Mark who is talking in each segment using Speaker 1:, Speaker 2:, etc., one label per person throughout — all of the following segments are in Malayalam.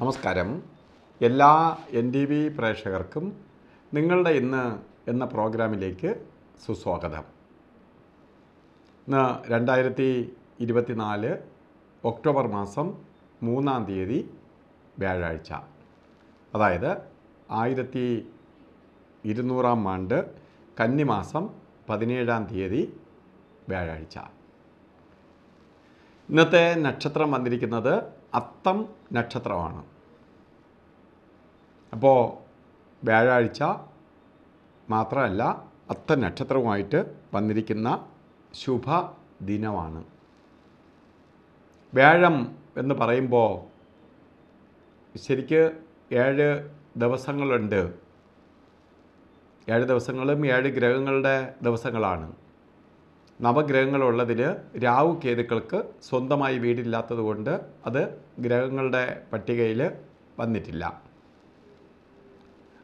Speaker 1: നമസ്കാരം എല്ലാ എൻ ടി വി പ്രേക്ഷകർക്കും നിങ്ങളുടെ ഇന്ന് എന്ന പ്രോഗ്രാമിലേക്ക് സുസ്വാഗതം ഇന്ന് രണ്ടായിരത്തി ഇരുപത്തിനാല് ഒക്ടോബർ മാസം മൂന്നാം തീയതി വ്യാഴാഴ്ച അതായത് ആയിരത്തി ഇരുന്നൂറാം ആണ്ട് കന്നിമാസം പതിനേഴാം തീയതി വ്യാഴാഴ്ച ഇന്നത്തെ നക്ഷത്രം വന്നിരിക്കുന്നത് അത്തം നക്ഷത്രമാണ് അപ്പോൾ വ്യാഴാഴ്ച മാത്രമല്ല അത്ത നക്ഷത്രവുമായിട്ട് വന്നിരിക്കുന്ന ശുഭ ദിനമാണ് വ്യാഴം എന്ന് പറയുമ്പോൾ ശരിക്ക് ഏഴ് ദിവസങ്ങളുണ്ട് ഏഴ് ദിവസങ്ങളും ഏഴ് ഗ്രഹങ്ങളുടെ ദിവസങ്ങളാണ് നവഗ്രഹങ്ങളുള്ളതിൽ രാഹു കേതുക്കൾക്ക് സ്വന്തമായി വീടില്ലാത്തത് കൊണ്ട് അത് ഗ്രഹങ്ങളുടെ പട്ടികയിൽ വന്നിട്ടില്ല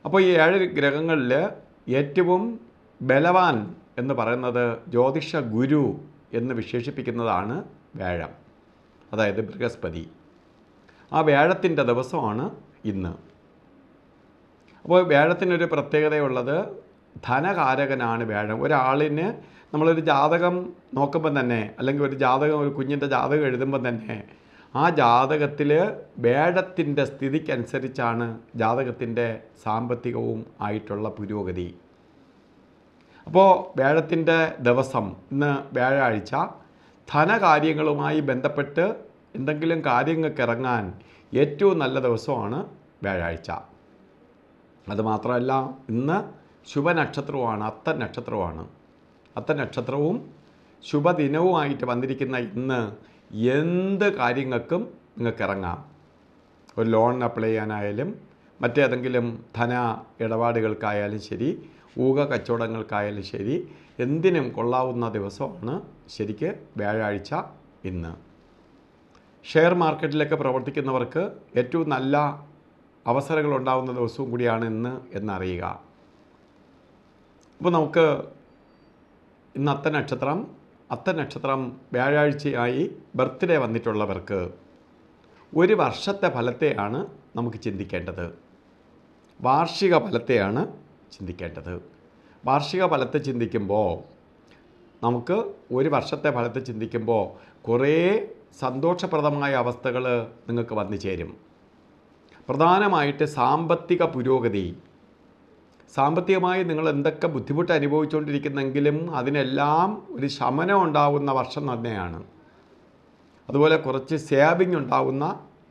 Speaker 1: അപ്പോൾ ഈ ഏഴ് ഗ്രഹങ്ങളിൽ ഏറ്റവും ബലവാൻ എന്ന് പറയുന്നത് ജ്യോതിഷ ഗുരു എന്ന് വിശേഷിപ്പിക്കുന്നതാണ് വ്യാഴം അതായത് ബൃഹസ്പതി ആ വ്യാഴത്തിൻ്റെ ദിവസമാണ് ഇന്ന് അപ്പോൾ വ്യാഴത്തിനൊരു പ്രത്യേകതയുള്ളത് ധനകാരകനാണ് വേഴം ഒരാളിന് നമ്മളൊരു ജാതകം നോക്കുമ്പം തന്നെ അല്ലെങ്കിൽ ഒരു ജാതകം ഒരു കുഞ്ഞിൻ്റെ ജാതകം എഴുതുമ്പം തന്നെ ആ ജാതകത്തിൽ വേഴത്തിൻ്റെ സ്ഥിതിക്കനുസരിച്ചാണ് ജാതകത്തിൻ്റെ സാമ്പത്തികവും ആയിട്ടുള്ള പുരോഗതി അപ്പോൾ വേഴത്തിൻ്റെ ദിവസം ഇന്ന് വ്യാഴാഴ്ച ധനകാര്യങ്ങളുമായി ബന്ധപ്പെട്ട് എന്തെങ്കിലും കാര്യങ്ങൾക്ക് ഇറങ്ങാൻ ഏറ്റവും നല്ല ദിവസമാണ് വ്യാഴാഴ്ച അതുമാത്രമല്ല ഇന്ന് ശുഭനക്ഷത്രവുമാണ് അത്ത നക്ഷത്രമാണ് അത്ത നക്ഷത്രവും ശുഭദിനവുമായിട്ട് വന്നിരിക്കുന്ന ഇന്ന് എന്ത് കാര്യങ്ങൾക്കും നിങ്ങൾക്ക് ഇറങ്ങാം ഒരു ലോൺ അപ്ലൈ ചെയ്യാനായാലും മറ്റേതെങ്കിലും ധന ഇടപാടുകൾക്കായാലും ശരി ഊക കച്ചവടങ്ങൾക്കായാലും ശരി എന്തിനും കൊള്ളാവുന്ന ദിവസമാണ് ശരിക്ക് വ്യാഴാഴ്ച ഇന്ന് ഷെയർ മാർക്കറ്റിലൊക്കെ പ്രവർത്തിക്കുന്നവർക്ക് ഏറ്റവും നല്ല അവസരങ്ങൾ ഉണ്ടാകുന്ന ദിവസവും കൂടിയാണ് ഇന്ന് എന്നറിയുക അപ്പോൾ നമുക്ക് ഇന്ന് അത്ത നക്ഷത്രം അത്ത നക്ഷത്രം വ്യാഴാഴ്ചയായി ബർത്ത്ഡേ വന്നിട്ടുള്ളവർക്ക് ഒരു വർഷത്തെ ഫലത്തെയാണ് നമുക്ക് ചിന്തിക്കേണ്ടത് വാർഷിക ഫലത്തെയാണ് ചിന്തിക്കേണ്ടത് വാർഷിക ഫലത്തെ ചിന്തിക്കുമ്പോൾ നമുക്ക് ഒരു വർഷത്തെ ഫലത്തെ ചിന്തിക്കുമ്പോൾ കുറേ സന്തോഷപ്രദമായ അവസ്ഥകൾ നിങ്ങൾക്ക് വന്നു ചേരും പ്രധാനമായിട്ട് സാമ്പത്തിക പുരോഗതി സാമ്പത്തികമായി നിങ്ങൾ എന്തൊക്കെ ബുദ്ധിമുട്ട് അനുഭവിച്ചുകൊണ്ടിരിക്കുന്നെങ്കിലും അതിനെല്ലാം ഒരു ശമനം ഉണ്ടാവുന്ന വർഷം തന്നെയാണ് അതുപോലെ കുറച്ച് സേവിങ് ഉണ്ടാവുന്ന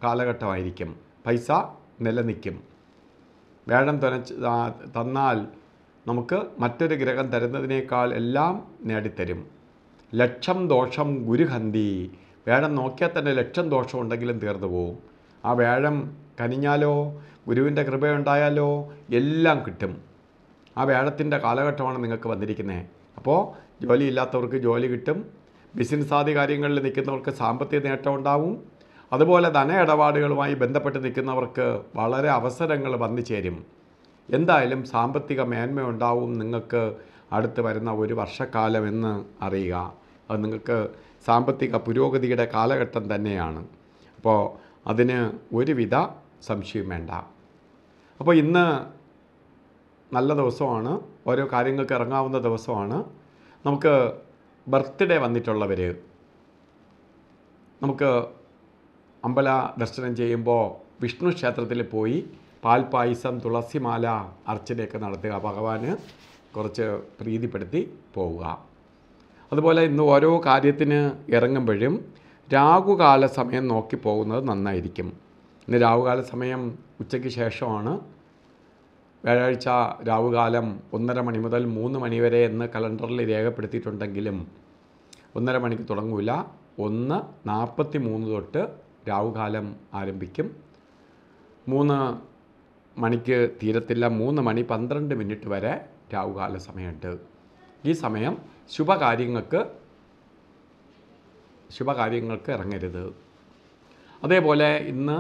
Speaker 1: കാലഘട്ടമായിരിക്കും പൈസ നിലനിൽക്കും വേഴം തനച്ച് തന്നാൽ നമുക്ക് മറ്റൊരു ഗ്രഹം തരുന്നതിനേക്കാൾ എല്ലാം നേടിത്തരും ലക്ഷം ദോഷം ഗുരുഹന്തി വേഴം നോക്കിയാൽ തന്നെ ലക്ഷം ദോഷം ഉണ്ടെങ്കിലും തീർന്നു പോവും ആ വേഴം കനിഞ്ഞാലോ ഗുരുവിൻ്റെ കൃപയുണ്ടായാലോ എല്ലാം കിട്ടും ആ വേഴത്തിൻ്റെ കാലഘട്ടമാണ് നിങ്ങൾക്ക് വന്നിരിക്കുന്നത് അപ്പോൾ ജോലിയില്ലാത്തവർക്ക് ജോലി കിട്ടും ബിസിനസ് ആദ്യ കാര്യങ്ങളിൽ നിൽക്കുന്നവർക്ക് സാമ്പത്തിക നേട്ടം ഉണ്ടാവും അതുപോലെ ധന ഇടപാടുകളുമായി ബന്ധപ്പെട്ട് നിൽക്കുന്നവർക്ക് വളരെ അവസരങ്ങൾ വന്നു ചേരും എന്തായാലും സാമ്പത്തിക മേന്മ ഉണ്ടാവും നിങ്ങൾക്ക് അടുത്ത് വരുന്ന ഒരു വർഷക്കാലം എന്ന് അറിയുക അത് നിങ്ങൾക്ക് സാമ്പത്തിക പുരോഗതിയുടെ കാലഘട്ടം തന്നെയാണ് അപ്പോൾ അതിന് ഒരുവിധ സംശയം വേണ്ട അപ്പോൾ ഇന്ന് നല്ല ദിവസമാണ് ഓരോ കാര്യങ്ങൾക്ക് ഇറങ്ങാവുന്ന ദിവസമാണ് നമുക്ക് ബർത്ത്ഡേ വന്നിട്ടുള്ളവർ നമുക്ക് അമ്പല ദർശനം ചെയ്യുമ്പോൾ വിഷ്ണു ക്ഷേത്രത്തിൽ പോയി പാൽപായസം തുളസിമാല അർച്ചനയൊക്കെ നടത്തുക ഭഗവാന് കുറച്ച് പ്രീതിപ്പെടുത്തി പോവുക അതുപോലെ ഇന്ന് ഓരോ കാര്യത്തിന് ഇറങ്ങുമ്പോഴും രാഹുകാല സമയം നോക്കി പോകുന്നത് നന്നായിരിക്കും ഇന്ന് രാഹുകാല സമയം ഉച്ചയ്ക്ക് ശേഷമാണ് വ്യാഴാഴ്ച രാവുകാലം ഒന്നര മണി മുതൽ മൂന്ന് മണി വരെ എന്ന് കലണ്ടറിൽ രേഖപ്പെടുത്തിയിട്ടുണ്ടെങ്കിലും ഒന്നര മണിക്ക് തുടങ്ങൂല ഒന്ന് നാൽപ്പത്തി മൂന്ന് തൊട്ട് രാവുകാലം ആരംഭിക്കും മൂന്ന് മണിക്ക് തീരത്തില്ല മൂന്ന് മണി പന്ത്രണ്ട് മിനിറ്റ് വരെ രാവുകാല സമയമുണ്ട് ഈ സമയം ശുഭകാര്യങ്ങൾക്ക് ശുഭകാര്യങ്ങൾക്ക് ഇറങ്ങരുത് അതേപോലെ ഇന്ന്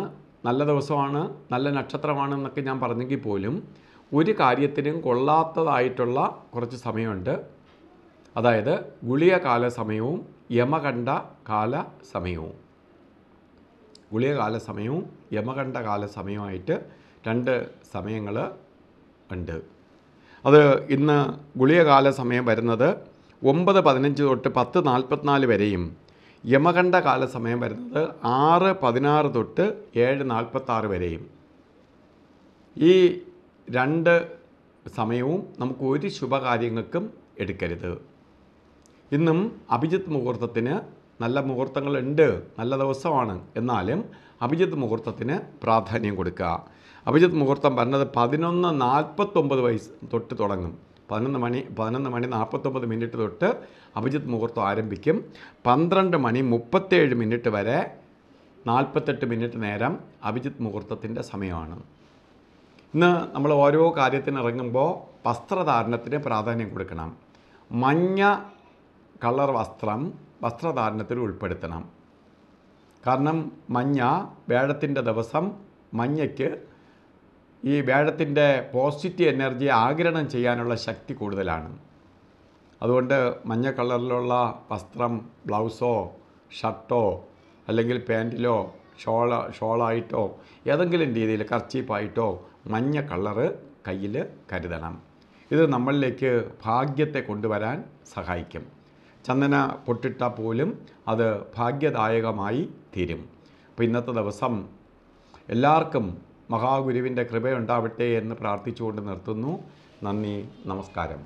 Speaker 1: നല്ല ദിവസമാണ് നല്ല നക്ഷത്രമാണ് എന്നൊക്കെ ഞാൻ പറഞ്ഞെങ്കിൽ പോലും ഒരു കാര്യത്തിനും കൊള്ളാത്തതായിട്ടുള്ള കുറച്ച് സമയമുണ്ട് അതായത് ഗുളിയ കാല സമയവും യമകണ്ട കാല സമയവും ഗുളിയ കാല സമയവും യമകണ്ഠ കാല സമയമായിട്ട് രണ്ട് സമയങ്ങൾ ഉണ്ട് അത് ഇന്ന് ഗുളികകാല സമയം വരുന്നത് ഒമ്പത് പതിനഞ്ച് തൊട്ട് പത്ത് നാൽപ്പത്തിനാല് വരെയും യമകണ്ഠ കാല സമയം വരുന്നത് ആറ് പതിനാറ് തൊട്ട് ഏഴ് നാൽപ്പത്താറ് വരെയും ഈ രണ്ട് സമയവും നമുക്ക് ഒരു ശുഭകാര്യങ്ങൾക്കും എടുക്കരുത് ഇന്നും അഭിജിത്ത് മുഹൂർത്തത്തിന് നല്ല മുഹൂർത്തങ്ങളുണ്ട് നല്ല ദിവസമാണ് എന്നാലും അഭിജിത്ത് മുഹൂർത്തത്തിന് പ്രാധാന്യം കൊടുക്കുക അഭിജിത്ത് മുഹൂർത്തം പറഞ്ഞത് പതിനൊന്ന് നാൽപ്പത്തൊമ്പത് വയസ്സ് തൊട്ട് തുടങ്ങും പതിനൊന്ന് മണി പതിനൊന്ന് മണി നാൽപ്പത്തൊമ്പത് മിനിറ്റ് തൊട്ട് അഭിജിത്ത് മുഹൂർത്തം ആരംഭിക്കും പന്ത്രണ്ട് മണി മുപ്പത്തേഴ് മിനിറ്റ് വരെ നാൽപ്പത്തെട്ട് മിനിറ്റ് നേരം അഭിജിത്ത് മുഹൂർത്തത്തിൻ്റെ സമയമാണ് ഇന്ന് നമ്മൾ ഓരോ കാര്യത്തിന് ഇറങ്ങുമ്പോൾ വസ്ത്രധാരണത്തിന് പ്രാധാന്യം കൊടുക്കണം മഞ്ഞ കളർ വസ്ത്രം വസ്ത്രധാരണത്തിൽ ഉൾപ്പെടുത്തണം കാരണം മഞ്ഞ വേഴത്തിൻ്റെ ദിവസം മഞ്ഞയ്ക്ക് ഈ വേഴത്തിൻ്റെ പോസിറ്റീവ് എനർജി ആഗിരണം ചെയ്യാനുള്ള ശക്തി കൂടുതലാണ് അതുകൊണ്ട് മഞ്ഞ കളറിലുള്ള വസ്ത്രം ബ്ലൗസോ ഷർട്ടോ അല്ലെങ്കിൽ പാൻറ്റിലോ ഷോള ഷോളായിട്ടോ ഏതെങ്കിലും രീതിയിൽ കർച്ചീപ്പായിട്ടോ മഞ്ഞ കളറ് കയ്യിൽ കരുതണം ഇത് നമ്മളിലേക്ക് ഭാഗ്യത്തെ കൊണ്ടുവരാൻ സഹായിക്കും ചന്ദന പൊട്ടിട്ട പോലും അത് ഭാഗ്യദായകമായി തീരും അപ്പോൾ ഇന്നത്തെ ദിവസം എല്ലാവർക്കും മഹാഗുരുവിൻ്റെ കൃപയുണ്ടാവട്ടെ എന്ന് പ്രാർത്ഥിച്ചുകൊണ്ട് നിർത്തുന്നു നന്ദി നമസ്കാരം